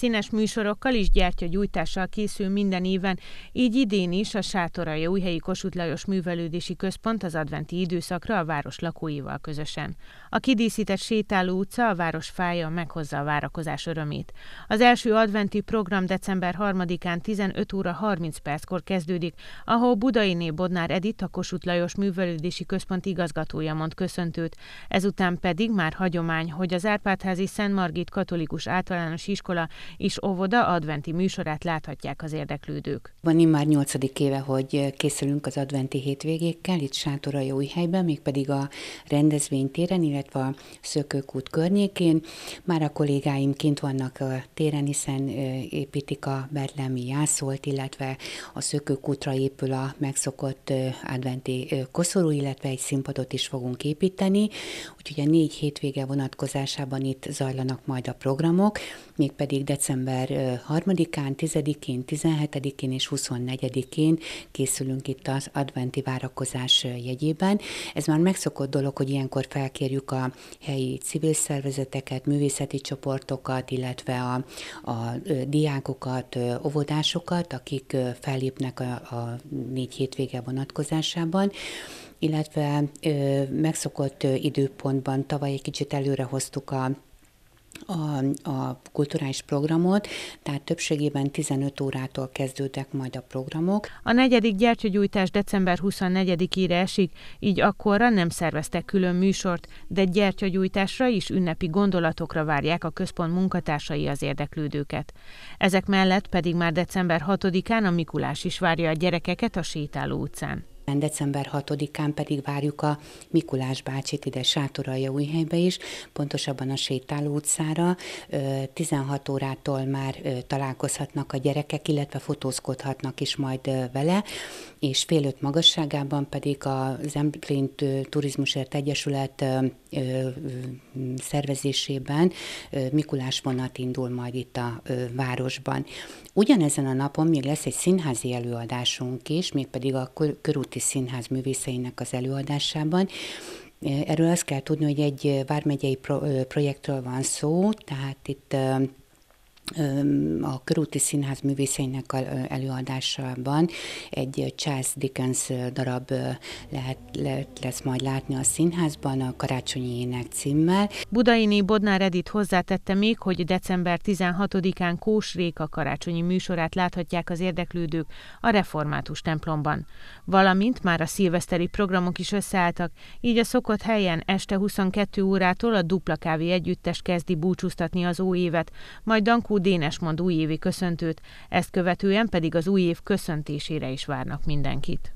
Színes műsorokkal és gyertyagyújtással készül minden éven, így idén is a Sátorai Újhelyi Kossuth Lajos Művelődési Központ az adventi időszakra a város lakóival közösen. A kidíszített sétáló utca a város fája meghozza a várakozás örömét. Az első adventi program december 3-án 15 óra 30 perckor kezdődik, ahol Né Bodnár Edith, a Kossuth Lajos Művelődési Központ igazgatója mond köszöntőt. Ezután pedig már hagyomány, hogy az Árpádházi Szent Margit Katolikus Általános Iskola és óvoda adventi műsorát láthatják az érdeklődők. Van immár nyolcadik éve, hogy készülünk az adventi hétvégékkel, itt Sátorai helyben, mégpedig a rendezvénytéren, illetve a Szökőkút környékén. Már a kollégáim kint vannak a téren, hiszen építik a Berlemi jászolt, illetve a Szökőkútra épül a megszokott adventi koszorú, illetve egy színpadot is fogunk építeni, úgyhogy a négy hétvége vonatkozásában itt zajlanak majd a programok, mégpedig de december 3-án, 10-én, 17-én és 24-én készülünk itt az adventi várakozás jegyében. Ez már megszokott dolog, hogy ilyenkor felkérjük a helyi civil szervezeteket, művészeti csoportokat, illetve a, a diákokat, óvodásokat, akik fellépnek a, a négy hétvége vonatkozásában illetve ö, megszokott időpontban tavaly egy kicsit előre hoztuk a a, a kulturális programot, tehát többségében 15 órától kezdődtek majd a programok. A negyedik gyertyagyújtás december 24-ére esik, így akkorra nem szerveztek külön műsort, de gyertyagyújtásra is ünnepi gondolatokra várják a központ munkatársai az érdeklődőket. Ezek mellett pedig már december 6-án a Mikulás is várja a gyerekeket a sétáló utcán. December 6-án pedig várjuk a Mikulás bácsit ide Sátoralja újhelybe is, pontosabban a sétáló utcára. 16 órától már találkozhatnak a gyerekek, illetve fotózkodhatnak is majd vele, és fél öt magasságában pedig a Zemplén Turizmusért Egyesület szervezésében Mikulás vonat indul majd itt a városban. Ugyanezen a napon még lesz egy színházi előadásunk is, mégpedig a körúti Nemzeti Színház művészeinek az előadásában. Erről azt kell tudni, hogy egy vármegyei projektről van szó, tehát itt a Körúti Színház művészeinek előadásában egy Charles Dickens darab lehet, lehet, lesz majd látni a színházban a Karácsonyi Ének címmel. Budaini Bodnár Edit hozzátette még, hogy december 16-án Kós Réka karácsonyi műsorát láthatják az érdeklődők a református templomban. Valamint már a szilveszteri programok is összeálltak, így a szokott helyen este 22 órától a Dupla Kávé Együttes kezdi búcsúztatni az új évet, majd Dankó Dénes mond újévi köszöntőt, ezt követően pedig az új év köszöntésére is várnak mindenkit.